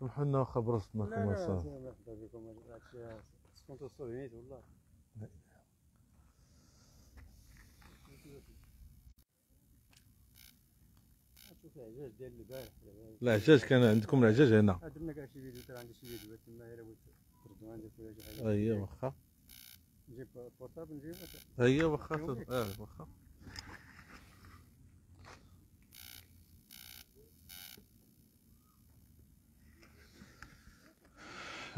وحنا خبرتنا كما صار لا مرحبا بكم كنتو صويت والله العجاج كان عندكم العجاج هنا درنا كاع شي فيديو عندي شي فيديو تما الا بغيت تردو عندك ولا شي حاجه هي أيوة، واخا نجيب بورطابل نجيب هي أيوة، واخا اه واخا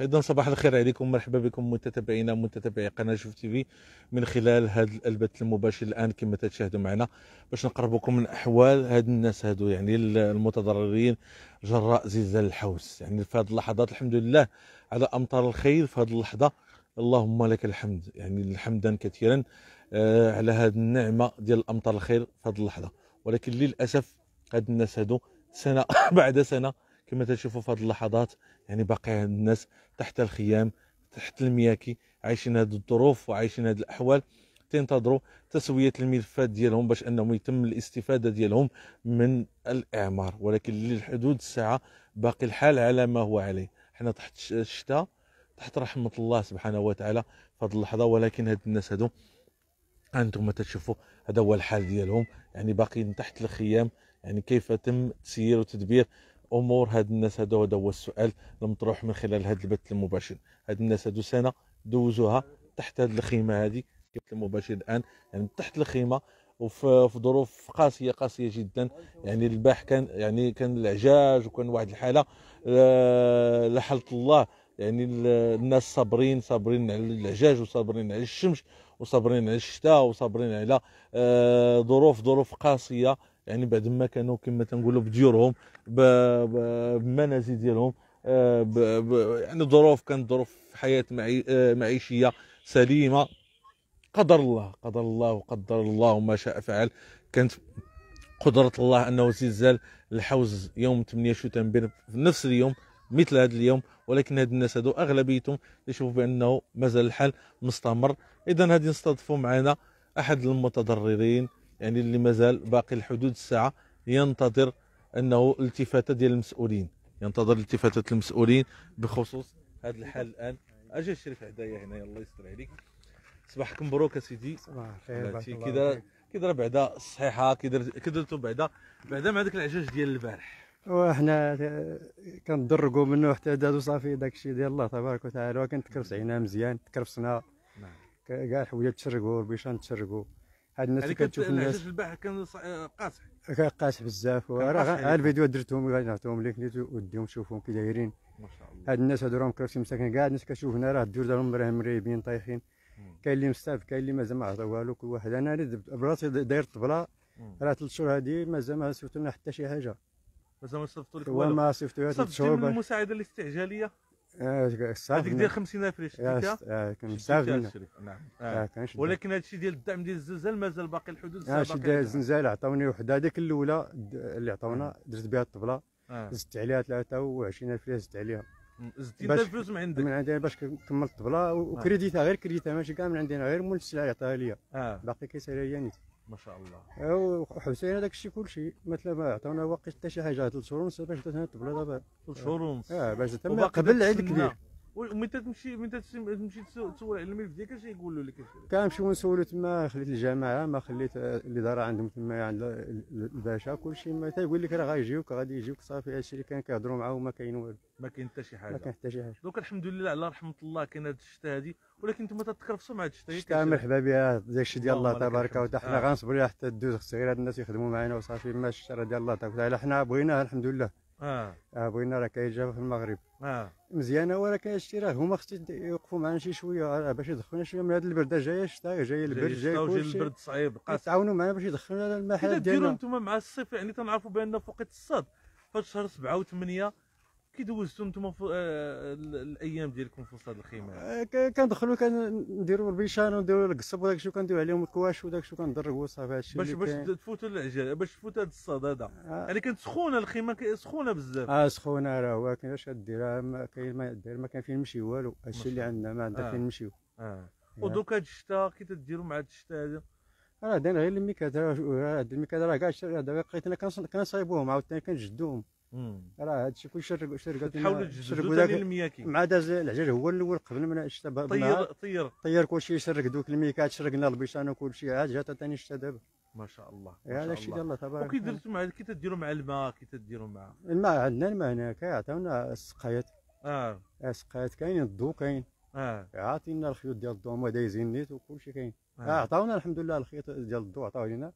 ايضا صباح الخير عليكم مرحبا بكم متتبعينا متتبعي قناه شوف تي في من خلال هذا البث المباشر الان كما تشاهدوا معنا باش نقربكم من احوال هاد الناس هادو يعني المتضررين جراء زلزال الحوس يعني في هذه اللحظات الحمد لله على امطار الخير في هذه اللحظه اللهم لك الحمد يعني حمدا كثيرا آه، على هذه النعمه ديال امطار الخير في هذه اللحظه ولكن للاسف هاد الناس هادو سنه بعد سنه كما تشوفوا في هذه اللحظات يعني باقي الناس تحت الخيام تحت المياكي عايشين هذه الظروف وعايشين هذه الاحوال تنتظروا تسويه الملفات ديالهم باش انهم يتم الاستفاده ديالهم من الاعمار ولكن للحدود الساعه باقي الحال على ما هو عليه حنا تحت الشتاء تحت رحمه الله سبحانه وتعالى في هذه اللحظه ولكن هاد الناس هادو انتم تشوفوا هذا هو الحال ديالهم يعني باقيين تحت الخيام يعني كيف تم تسيير وتدبير امور هاد الناس هذا هو هو السؤال المطروح من خلال هاد البث المباشر هاد الناس هادو سنه دوزوها تحت هاد الخيمه هادي البث المباشر الان يعني تحت الخيمه وفي ظروف قاسيه قاسيه جدا يعني الباح كان يعني كان العجاج وكان واحد الحاله آه، لحلت الله يعني الناس صابرين صابرين على العجاج وصابرين على الشمس وصابرين على الشتاء وصابرين على آه، ظروف ظروف قاسيه يعني بعد ما كانوا كما تنقولوا بديورهم بمنازل ديالهم آه، يعني ظروف كانت ظروف حياه معي آه، معيشيه سليمه قدر الله قدر الله وقدر الله ما شاء فعل كانت قدرة الله أنه زلزال الحوز يوم 8 شتنبر في نفس اليوم مثل هذا اليوم ولكن هاد الناس هادو أغلبيتهم يشوفوا بأنه مازال الحال مستمر إذا غادي نستضيفوا معنا أحد المتضررين يعني اللي مازال باقي لحدود الساعه ينتظر انه التفاته ديال المسؤولين ينتظر التفاته المسؤولين بخصوص هذا الحال الان اجا الشريف حدايا هنا الله يستر عليك صباحك مبروك اسيدي صباح الخير كي كيدير بعدا الصحيحه كي درتو بعدا بعدا مع داك العجاج ديال البارح وحنا كندرقوا منه حتى داد صافي داك الشيء ديال الله تبارك وتعالى كنتكرفس عينا مزيان تكرفسنا نعم. كاع الحوايج تشرقوا البيشان تشرقوا هاد الناس اللي كتشوف الناس في البحر كان آه، قاصح كان قاصح بزاف راه الفيديو درتهم نعطيهم لك وديهم شوفهم كي دايرين ما شاء الله هاد الناس هادو راهم كراسي مساكين كاع الناس كتشوف هنا راه الدور ديالهم راه مريبين طايحين كاين اللي مستاف كاين اللي مازال ما عطا والو كل واحد انا براسي داير الطبله راه ثلاث شهور هادي مازال ما صيفطوا لنا حتى شي حاجه مازال ما صيفطوا لك والو ما صيفطوها لك شهور من المساعده الاستعجاليه آه، هذيك ديال الف ريال شديتها؟ آه، كان نعم آه، ولكن هذا الشيء ديال الدعم ديال الزلزال مازال باقي الحدود اه شي ديال الزلزال عطاوني وحده هذيك الاولى اللي عطاونا درت بها الطبله زدت عليها الف ريال زدت عليها زدتي انت الفلوس من عندك من عندي باش كملت الطبله وكريديتها غير كريديتها ماشي كاع من عندنا غير مول السلعه اللي عطاها ليا باقي كيسالها لي نيت ما شاء الله او حسين هذاك الشيء كل شيء مثلا ما عطونا واقيلا حتى شي حاجه ثلاث شهور ونص باش درت دابا ثلاث شهور ونص اه باش تما قبل العيد الكبير ومتى تمشي من تمشي تسول على الملف ديالك اش يقولوا لك كنمشيو نسولو تما خليت الجماعه ما خليت اللي دار عندهم تما عند الباشا كلشي ما تيقول لك راه غيجيوك غادي يجيوك صافي هادشي اللي كان كيهضروا معاه وما كاين والو ما كاين حتى شي حاجه ما كاين حتى شي حاجه دوك الحمد لله على رحمه الله كاين هاد الشتاء هادي ولكن انتم تتكرفصوا مع هاد الشتاء الشتاء مرحبا بها داك الشيء ديال الله تبارك وتعالى حنا آه. غنصبروا حتى دوز خصنا هاد الناس يخدموا معنا وصافي ما الشتاء ديال الله تبارك وتعالى حنا بغيناها الحمد لله اه بغينا راه كيجي في المغرب آه. مزيانه ولكن هادشي راه هما خصهم يوقفوا معنا شي شويه آه، باش يدخلونا شويه من هاد البرده جايه الشتاء جاي البرد جاي كلشي البرد صعيب قاص تعاونوا معنا باش يدخلونا المحل ديالنا ديروا نتوما مع الصيف يعني تنعرفوا بان فوقيت الصاد فهاد شهر 7 و 8 كي دوزتوا نتوما آه، الايام ديالكم في وسط هذه الخيمه آه، كندخلوا كنديروا البيشان ونديروا القصب وداك الشيء وكنديروا عليهم الكواش وداك الشيء كندرقوا صافي هادشي باش باش تفوتوا العجل باش تفوت هذا الصاد هذا آه. يعني كانت سخونه الخيمه سخونه بزاف اه سخونه راه هو كاين اش ديرها كاين ما دير ما كاين فين نمشي والو هادشي اللي عندنا ما عندنا فين نمشيو اه ودوك هاد الشتاء كي تديروا مع هاد الشتاء هذا راه دايرين غير الميكاد راه الميكاد راه كاع دابا لقيتنا كنصايبوهم عاوتاني كنجدوهم راه هذا الشيء كل شرق شرق تحاولوا تجددوا ثاني المياكين مع داز العجل هو الاول قبل من الشتاء طير طير طير كل شيء شرق دوك الميكات شرقنا البيشان وكل شيء عاد جات ثاني الشتاء دابا ما شاء الله هذا الشيء ديال الله تبارك وكي درتو مع كي تديروا مع الماء كي تديروا مع الماء عندنا الماء هنا كيعطيونا السقايات اه السقايات كاين الضو كاين اه عاطينا الخيوط ديال الضو هما دايزين نيت وكل شيء كاين آه. آه. عطاونا الحمد لله الخيط ديال الضو عطاو لينا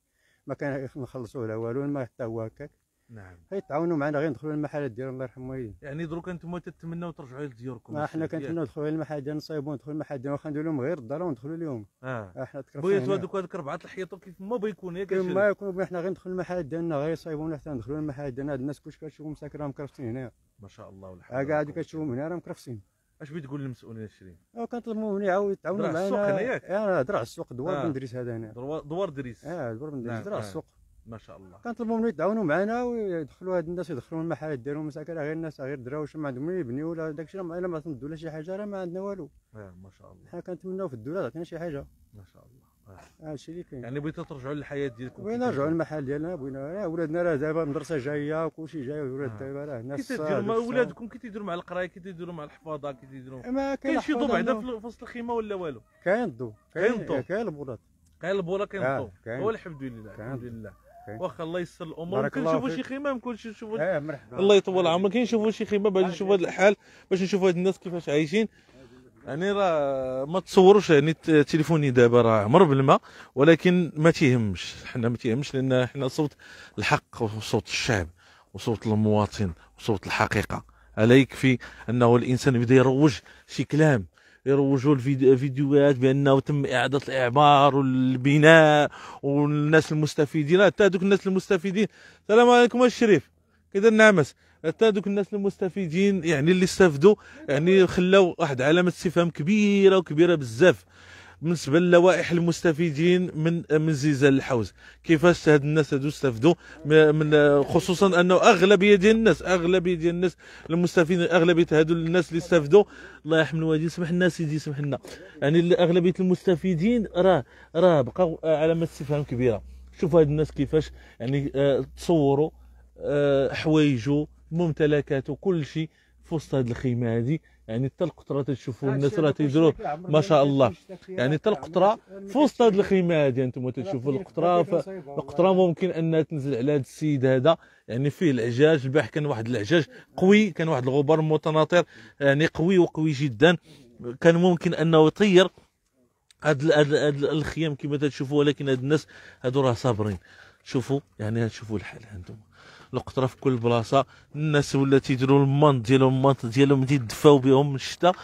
ما كان نخلصوه لا والو الماء حتى هو هكاك نعم غيتعاونوا معنا غير ندخلوا للمحلات ديالهم الله يرحم والدين يعني دروك انتم تتمناو ترجعوا لديوركم ما حنا كنتمناو ندخلوا للمحلات ديالنا نصايبوا ندخلوا للمحلات ديالنا واخا ندير لهم غير الضاله وندخلوا لهم اه حنا بغيتوا هذوك هذوك اربعه الحيط كيف ما بيكون ياك ما يكونوا حنا غير ندخلوا للمحلات ديالنا غير يصايبونا حتى ندخلوا للمحلات ديالنا هاد الناس كلش كتشوفهم ساكن راهم مكرفتين هنا ما شاء الله والحمد كاع هادو كتشوفهم هنا راهم مكرفتين اش بغيت تقول للمسؤولين الشريف؟ كنطلبوا مني يعاود يتعاونوا معنا درع السوق هناياك؟ اه درع السوق دوار آه. بندريس هذا هنا دوار دريس اه دوار بندريس نعم، درع آه. السوق ما شاء الله كنطلبوا يتعاونوا معنا ويدخلوا هاد الناس يدخلوا المحلات ديالهم مساكن غير الناس غير دراوش ما عندهم يبنيو ولا داكشي الا ما عطنا الدوله شي حاجه راه ما عندنا والو اه ما شاء الله حنا كنتمناو في الدوله تعطينا شي حاجه ما شاء الله إيه. هادشي اللي كاين يعني بغيتو ترجعوا للحياه ديالكم بغينا نرجعوا للمحل ديالنا بغينا راه ولادنا راه دابا المدرسه جايه وكلشي جاي ولاد إيه. دابا راه الناس كي تديروا مع ولادكم كي تيديروا مع القرايه كي تيديروا مع الحفاظه كي تيديروا كاين شي ضوء بعدا في وسط الخيمه ولا والو كاين ضو كاين ضو كاين البولات كاين البوله كاين آه، والحمد لله الحمد لله إيه. واخا الله يسر الامور كنشوفوا نشوفوا شي خيمه نكون نشوفوا اه مرحبا الله يطول عمرك كي نشوفوا شي خيمه باش نشوفوا هذا الحال باش نشوفوا هاد الناس كيفاش عايشين يعني راه ما تصوروش يعني تليفوني دابا راه عمر بالماء ولكن ما تيهمش حنا ما تيهمش لان حنا صوت الحق وصوت الشعب وصوت المواطن وصوت الحقيقه الا يكفي انه الانسان بدا يروج شي كلام يروجوا الفيديوهات بانه تم اعاده الاعمار والبناء والناس المستفيدين حتى دوك الناس المستفيدين السلام عليكم الشريف كذا النعمس حتى دوك الناس المستفيدين يعني اللي استفدوا يعني خلاو واحد علامه استفهام كبيره وكبيره بزاف بالنسبه للوائح المستفيدين من من زلزال الحوز كيفاش هاد الناس هادو استفدوا من خصوصا انه اغلبيه ديال الناس اغلبيه ديال الناس المستفيدين اغلبيه هادو الناس اللي استفدوا الله يرحم الوالدين سمح لنا سيدي سمح لنا يعني اغلبيه المستفيدين راه راه بقاو علامه استفهام كبيره شوف هاد الناس كيفاش يعني آه، تصوروا آه، حوايجو ممتلكاته كل شيء في وسط هاد الخيمه هذه يعني حتى القطره تتشوفوا الناس راه تيديروا ما شاء الله يعني حتى القطره في وسط هذه الخيمه هذه انتم تتشوفوا القطره القطره ممكن انها تنزل على هذا السيد هذا يعني فيه العجاج البارح كان واحد العجاج قوي كان واحد الغبار متناطر يعني قوي وقوي جدا كان ممكن انه يطير هاد هاد الخيام كما تشوفوا ولكن هاد الناس هادو راه صابرين شوفوا يعني شوفوا الحال هانتوما القطره في كل بلاصه الناس ولا تيديروا المانط ديالهم المانط ديالهم تيدفاو بهم الشتاء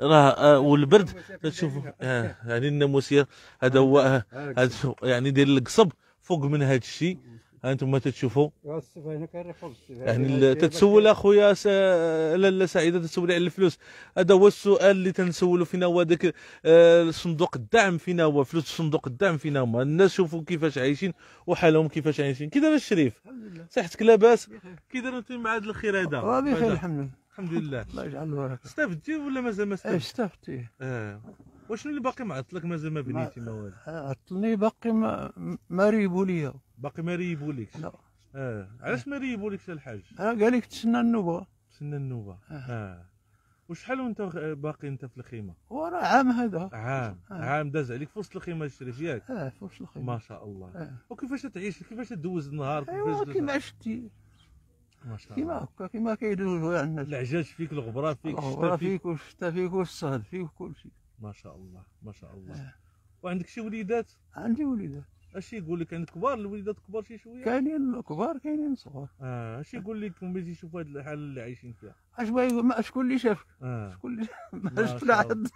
راه آه، والبرد تشوفوا آه، يعني الناموسيه هذا هو آه، يعني ديال القصب فوق من هذا الشيء انتم ما تشوفوا يعني تتسول اخويا لاله سعيده تتسول على الفلوس هذا هو السؤال اللي تنسولوا فينا هو هذاك آه، صندوق الدعم فينا هو فلوس صندوق الدعم فينا هما الناس شوفوا كيفاش عايشين وحالهم كيفاش عايشين كي داير الشريف صحتك لاباس كي داير انت مع هذا الخير هذا بخير الحمد لله الحمد لله الله يجعل البركه استفدتي ولا مازال ما إيه، استفدتي؟ استفدتي اه وشنو اللي باقي معطلك مازال ما بنيتي ما والو عطلني باقي ما, ما ريبوا ليا باقي ما ريبوليكش لا اه علاش ما ريبوليكش الحاج انا آه، قال لك تسنى النوبه تسنى النوبه اه, آه. وشحال وانت آه، باقي انت في الخيمه ورا عام هذا عام آه. عام داز عليك في وسط الخيمه الشريف ياك اه في وسط الخيمه ما شاء الله آه. وكيفاش تعيش كيفاش تدوز النهار ايوا كيما شتي ما شاء الله كيما هكا كيما كيدوزوا عندنا يعني العجاج فيك الغبره فيك الغبره فيك والشتا فيك والصهد فيك وكل شيء ما شاء الله ما شاء الله آه. وعندك شي وليدات عندي وليدات اش يقول لك عند يعني كبار الوليدات كبار شي شويه كاينين كبار كاينين صغار اه اش يقول لك ملي تيشوف هاد الحاله اللي عايشين فيها اش يقول شكون اللي شافك آه. شكون اللي ما شفنا حد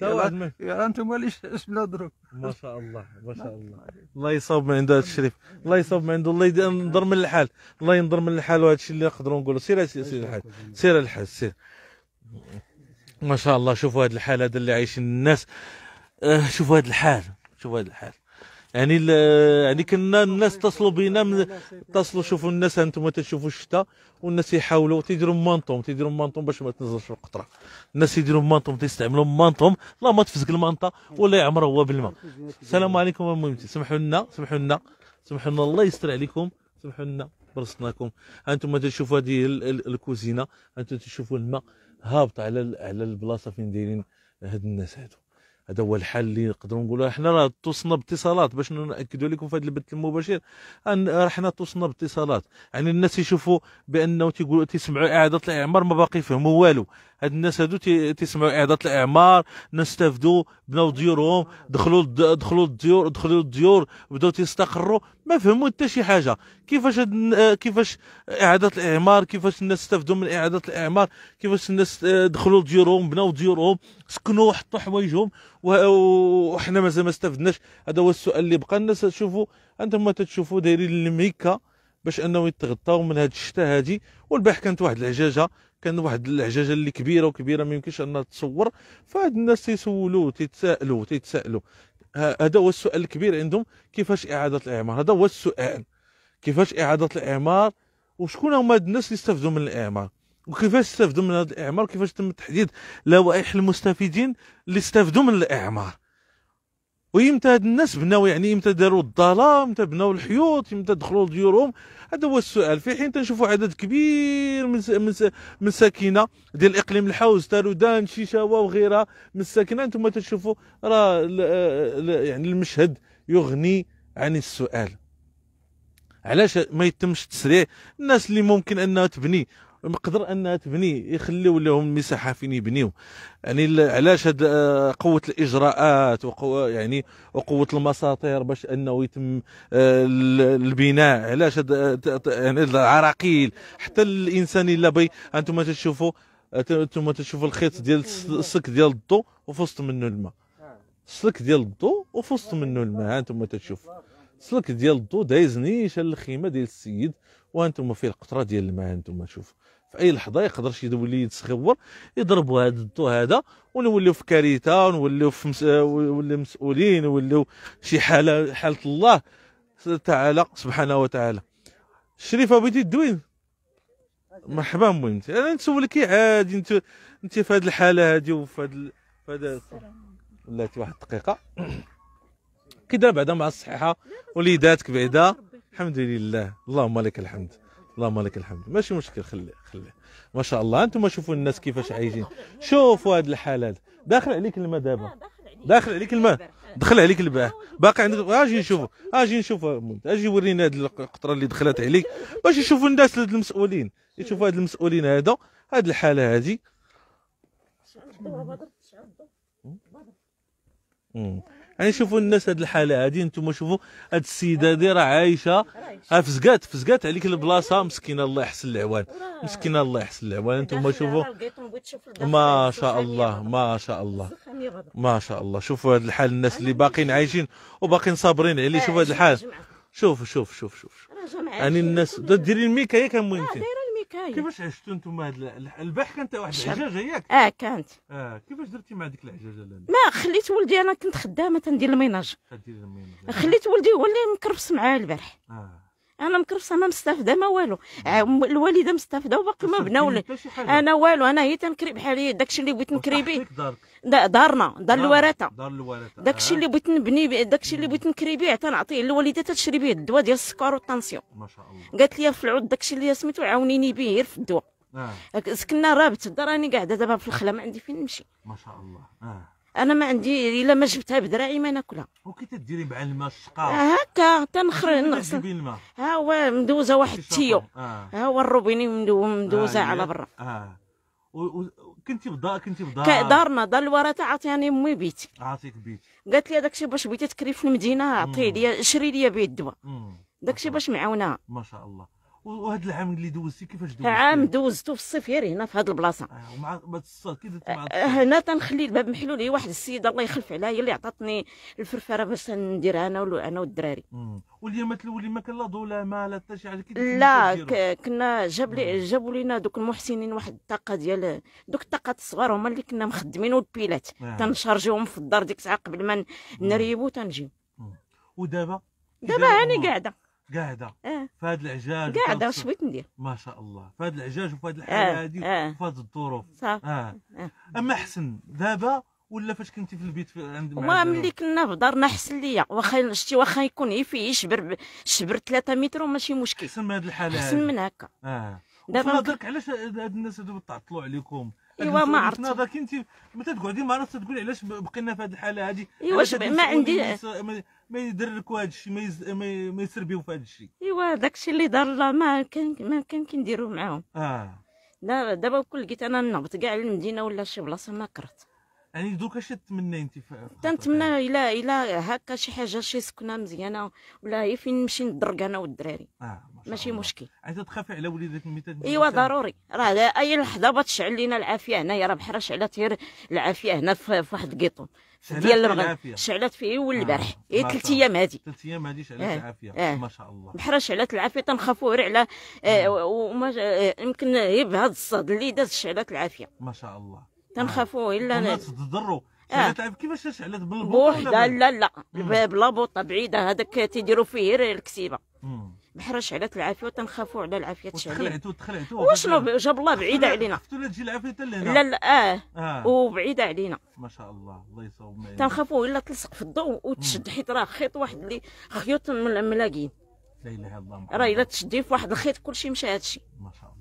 تا واحد يا انتم اللي شفنا دروك ما شاء الله ما شاء الله الله يصاب من عنده هذا الشريف الله يصاب من عنده الله ينضر من الحال الله ينضر من الحال وهذا الشيء اللي نقدروا نقولوا سير سير الحال سير الحال سير ما شاء الله شوفوا هذه الحال هذا اللي عايشين الناس آه، شوفوا هذه الحال شوفوا هذه الحال يعني يعني كنا الناس اتصلوا بينا اتصلوا شوفوا الناس انتم تشوفوا الشتاء والناس يحاولوا تيديروا مانطوم تيديروا مانطوم باش ما تنزلش القطره الناس يديروا مانطوم تيستعملوا مانطوم لا ما تفزق المانطه ولا يعمر هو بالماء السلام عليكم المهم سمحوا لنا سمحوا لنا سمحوا لنا الله يستر عليكم سمحوا لنا برصناكم انتم تشوفوا هذه الكوزينه انتم تشوفوا الماء هابط على على البلاصه فين دايرين هاد الناس هادو هذا هو الحل اللي نقدروا نقولوا احنا راه توصلنا باتصالات باش ناكدوا لكم في هذا البث المباشر راه حنا توصلنا باتصالات يعني الناس يشوفوا بانه تيقولوا تيسمعوا اعاده الاعمار ما باقي يفهموا والو هاد الناس هادو تيسمعوا اعاده الاعمار نستافدوا استافدوا بناو ديورهم دخلوا دخلوا الديور دخلوا الديور بداو تيستقروا ما فهموا حتى شي حاجه كيفاش كيفاش اعاده الاعمار كيفاش الناس استافدوا من اعاده الاعمار كيفاش الناس آه، دخلوا ديورهم بناو ديورهم سكنوا وحطوا حوايجهم وحنا مازال ما استفدناش هذا هو السؤال اللي بقى الناس تشوفوا انتم تتشوفوا دايرين الميكا باش انه يتغطاو من هاد الشتاء هادي والبارح كانت واحد العجاجه كان واحد العجاجه اللي كبيره وكبيره ما يمكنش انها تصور فهاد الناس تيسولوا تيتسائلوا تيتسائلوا هذا هو السؤال الكبير عندهم كيفاش اعاده الاعمار هذا هو السؤال كيفاش اعاده الاعمار وشكون هما هاد الناس اللي استفدوا من الاعمار وكيفاش استفدوا من هذا الاعمار وكيفاش تم تحديد لوائح المستفيدين اللي استفدوا من الاعمار ويمتى هاد الناس بناو يعني يمتى داروا الظلام يمتى بناو الحيوط يمتى دخلوا لديورهم هذا هو السؤال في حين تنشوفوا عدد كبير من س... من, س... من ساكنه ديال اقليم الحوز تارودان شيشاوا وغيرها من الساكنه انتم تشوفوا راه ل... ل... يعني المشهد يغني عن السؤال علاش ما يتمش التسريع الناس اللي ممكن انها تبني مقدر انها تبني يخليو لهم المساحه فين يبنيو يعني علاش هاد آه، قوه الاجراءات وقوه يعني وقوه المساطير باش انه يتم آه، البناء علاش هاد آه، يعني العراقيل حتى الانسان الا بي انتم تشوفوا انتم تشوفوا الخيط ديال السك ديال الضوء وفي وسط منه الماء السلك ديال الضوء وفي وسط منه الماء انتم تشوفوا السلك ديال الضوء دايز نيشان الخيمه ديال السيد وانتم في القطره ديال الماء انتم تشوفوا في اي لحظه يقدر شي يولي يتسخور يضربوا هذا الضو هذا ونوليو في كارثه ونوليو في مس... ونوليو مسؤولين ونوليو شي حاله حاله الله تعالى سبحانه وتعالى الشريفه بغيتي الدوين مرحبا بنت انا نسولك عادي انت انت في هذه الحاله هذه وفي هذه في هذا بلاتي واحد الدقيقه كي دابا بعدا مع الصحيحه وليداتك بعدا الحمد لله اللهم لك الحمد اللهم لك الحمد ماشي مشكل خليه خليه ما شاء الله انتم شوفوا الناس كيفاش عايشين شوفوا هذه الحالات داخل عليك الماء دابا آه، داخل عليك الماء دخل عليك الباع آه، باقي عندك اجي آه، نشوفوا اجي نشوفوا اجي ورينا هذه القطره اللي دخلت عليك باش يشوفوا الناس المسؤولين يشوفوا هذا المسؤولين هذا هذه الحاله هذه يعني شوفوا الناس هذه الحاله هذه انتم شوفوا هاد السيده هذه راه عايشه فزقات فزقات عليك البلاصه مسكينه الله يحسن العوان مسكينه الله يحسن العوان انتم شوفوا ما شاء الله ما شاء الله ما شاء الله شوفوا هذه الحال الناس اللي باقيين عايشين وباقيين صابرين عليه شوفوا هذه آه، الحال شوف شوف شوف شوف يعني الناس ديري الميكا هي كان ممكن الحكايه كيفاش عشتوا نتوما هاد البارح كانت واحد الحجاجه ياك اه كانت اه كيفاش درتي مع ديك العجاجه ما خليت ولدي انا كنت خدامه تندير الميناج خليت ولدي هو اللي مكرفس معايا البارح اه انا مكرفصه ما مستافده ما والو آه، الوالده مستافده وباقي ما بناو انا والو انا هي تنكري بحالي داكشي اللي بغيت نكري به دارنا دار الورثه دار الورثه داكشي اللي بغيت نبني داكشي اللي بغيت نكري به تنعطيه للوالده تشري به الدواء ديال السكر والطنسيون ما شاء الله قالت لي في العود داكشي اللي سميتو عاونيني به غير في الدواء آه. سكننا رابط راني قاعده دابا في الخلا ما عندي فين نمشي ما شاء الله اه انا ما عندي الا ما جبتها بدراعي ما ناكلها وكي تديري مع الماء الشقا هكا تنخر نغسل ها هو مدوزه واحد التيو آه. ها هو الروبيني مدوزه آه. على برا اه كنتي بدار كنتي بدار دارنا دار الورا تاع عطياني امي بيت عطيك بيت قالت لي داكشي باش بغيتي تكري في المدينه عطي لي شري لي بيت الدواء داكشي باش معاونها ما شاء الله وهذا العام اللي دوزتي كيفاش دوزتي؟ عام دوزته في الصيف ياري هنا في هذه البلاصه آه ومع بعد الصاد كي درت هنا تنخلي الباب محلول هي واحد السيده الله يخلف عليها هي اللي عطاتني الفرفره باش نديرها انا انا والدراري واليامات الاولين ما كان لا ضو لا ما لا حتى شي حاجه لا كنا جاب لي جابوا لينا دوك المحسنين واحد الطاقه ديال دوك الطاقات الصغار هما اللي كنا مخدمين والبيلات آه. تنشارجيهم في الدار ديك الساعه قبل ما نريبو تنجيو ودابا دابا هاني آه. قاعده قاعده آه. فهاد العجاج قاعده واش بغيت ندير ما شاء الله فهاد العجاج وفهاد آه، الحياه هادي آه. وفهاد الظروف صافي آه. آه. اما حسن دابا ولا فاش كنتي في البيت في عند ما ملي كنا في دارنا حسن ليا واخا شتي واخا يكون يفي يشبر شبر 3 متر وماشي مشكل احسن من هاد الحاله احسن من هكا اه دابا نهضرك علاش هاد الناس هادو تعطلوا عليكم ايوا ما عرفت نظرك انت ما تقعدي مع راسك تقولي علاش بقينا في هذه الحاله هذه ايوا ما عندي ما يدير لك هذا الشيء ما يسر بيو في هذا الشيء ايوا داك الشيء اللي دار الله ما كان ما كان كنديروه معاهم اه دابا كل لقيت انا نهبط كاع للمدينه ولا شي بلاصه ما كرهت يعني دوكا اش تتمنى انت تنتمنى الى الى هكا شي حاجه شي سكنه مزيانه ولا هي فين نمشي ندرك انا والدراري آه ماشي الله. مشكل انت تخافي على وليدات ميتات ايوا ضروري راه اي لحظه بتشعل لينا العافيه هنايا راه بحال شعلت غير العافيه هنا في واحد الكيطون ديال المغرب شعلت فيه هو البارح اي ثلاث ايام هذه ثلاث ايام هذه شعلت آه. العافيه آه. ما شاء الله بحال شعلت العافيه تنخافوا غير على آه. آه. وما آه، يمكن هي بهذا الصاد اللي داز شعلت العافيه ما شاء الله تنخافوا الا انا تضروا آه. تعب كيفاش شعلت بالبوطه لا لا لا الباب لا بوطه بعيده هذاك تيديروا فيه غير الكسيبه بحر شعلت العافيه وتنخافوا على العافيه تشعل تخلعتوا تخلعتوا وشنو جاب الله بعيده علينا خفتوا لا تجي العافيه حتى لهنا لا لا آه. اه وبعيده علينا ما شاء الله الله يصوب معنا تنخافوا الا تلصق في الضوء وتشد حيت راه خيط واحد اللي خيوط ملاقين لا اله الا الله راه الا تشدي في واحد الخيط كلشي مشى هادشي ما شاء الله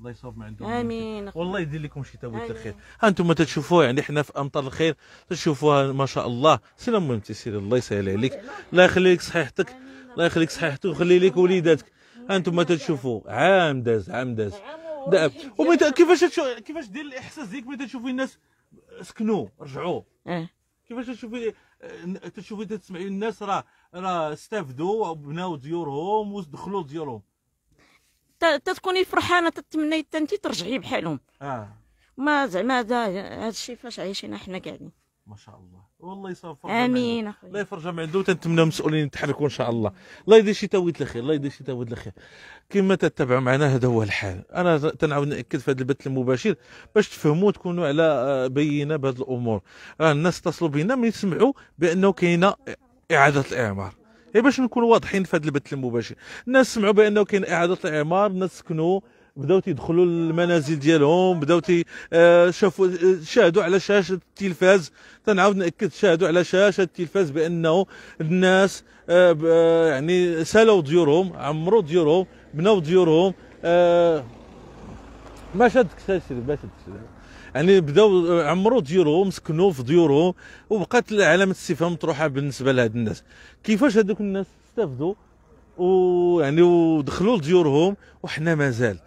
الله يصوب ما عندهم امين والله يدير لكم شي تابوت الخير ها انتم تشوفوها يعني حنا في امطار الخير تشوفوها ما شاء الله سير المهم تسير الله يسهل عليك الله يخلي لك صحيحتك الله يخلي لك صحيحتك ويخلي لك وليداتك ها انتم تشوفوا عام داز عام داز دابا ومتى كيفاش كيفاش دير الاحساس ديالك ملي تشوفي الناس سكنوا رجعوا آه. كيفاش تشوفي آه، تشوفي تسمعي الناس راه راه استافدوا وبناو ديورهم ودخلوا ديورهم تتكوني فرحانه تتمني حتى انت ترجعي بحالهم اه ما زعما هذا الشيء فاش عايشين حنا قاعدين ما شاء الله والله يصفر امين اخويا الله يفرجها من عنده وتنتمنى المسؤولين يتحركوا ان شاء الله الله يدير شي تاويل الخير الله يدير شي تاويل الخير كما تتبعوا معنا هذا هو الحال انا تنعاود ناكد في هذا البث المباشر باش تفهموا تكونوا على آه، بينه بهذه الامور راه الناس اتصلوا بنا من يسمعوا بانه كاينه اعاده الاعمار غير إيه، باش نكونوا واضحين في هذا البث المباشر الناس سمعوا بانه كاين اعاده الاعمار الناس سكنوا بداو تيدخلوا للمنازل ديالهم بداو تي آه، شافوا آه، شاهدوا على شاشه التلفاز تنعاود ناكد شاهدوا على شاشه التلفاز بانه الناس آه، يعني سالوا ديورهم عمروا ديورهم بناو ديورهم ما شدك شاد شاد ما شدك يعني بداو عمروا ديورهم سكنوا في ديورهم وبقات علامه استفهام مطروحه بالنسبه لهاد الناس كيفاش هذوك الناس استفدوا ويعني ودخلوا لديورهم وحنا مازال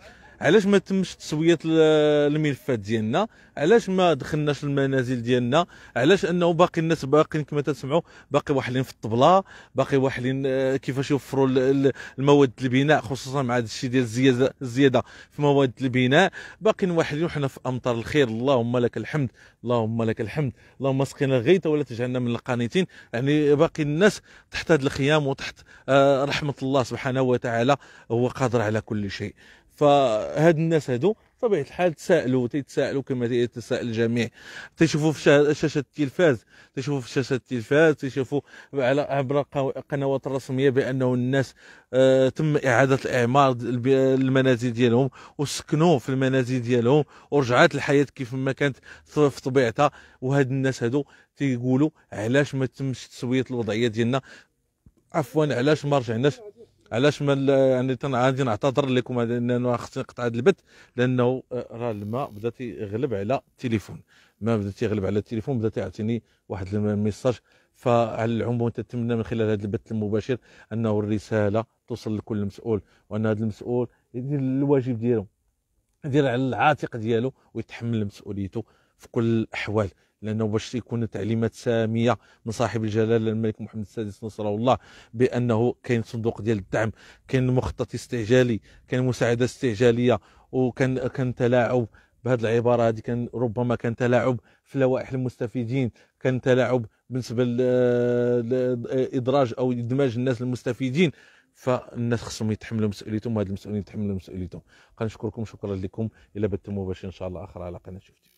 علاش ما تمش تسويه الملفات ديالنا علاش ما دخلناش المنازل ديالنا علاش انه باقي الناس باقيين كما تسمعوا باقي واحلين في الطبله باقي واحلين آه، كيفاش يوفروا المواد البناء خصوصا مع هذا الشيء ديال الزياده الزياده في مواد البناء باقيين واحلين وحنا في امطار الخير اللهم لك الحمد اللهم لك الحمد اللهم سقينا الغيث ولا تجعلنا من القانتين يعني باقي الناس تحت هذه الخيام وتحت آه، رحمه الله سبحانه وتعالى هو قادر على كل شيء فهاد الناس هادو طبيعة الحال تسائلوا تيتسائلوا كما تيتسائل الجميع تيشوفوا في شاشة التلفاز تيشوفوا في شاشة التلفاز تيشوفوا على عبر قنوات رسمية بأنه الناس آه تم إعادة الإعمار المنازل ديالهم وسكنوا في المنازل ديالهم ورجعات الحياة كيف ما كانت في طبيعتها وهاد الناس هادو تيقولوا علاش ما تمش تسوية الوضعية ديالنا عفوا علاش ما رجعناش علاش ما يعني غادي نعتذر لكم لانه خصني نقطع هذا البث لانه آه، راه الماء بدا تيغلب على التليفون ما بدا تيغلب على التليفون بدا تيعطيني واحد الميساج فعلى العموم تتمنى من خلال هذا البث المباشر انه الرساله توصل لكل مسؤول وان هذا المسؤول يدير الواجب ديالو يدير على العاتق ديالو ويتحمل مسؤوليته في كل الاحوال لانه باش يكون تعليمات ساميه من صاحب الجلاله الملك محمد السادس نصره الله بانه كاين صندوق ديال الدعم كاين مخطط استعجالي كاين مساعده استعجاليه وكان كان تلاعب بهذه العباره هذه كان ربما كان تلاعب في لوائح المستفيدين كان تلاعب بالنسبه لادراج او ادماج الناس المستفيدين فالناس خصهم يتحملوا مسؤوليتهم وهاد المسؤولين يتحملوا مسؤوليتهم كنشكركم شكرا لكم الى بث مباشر ان شاء الله اخر على قناه شفتي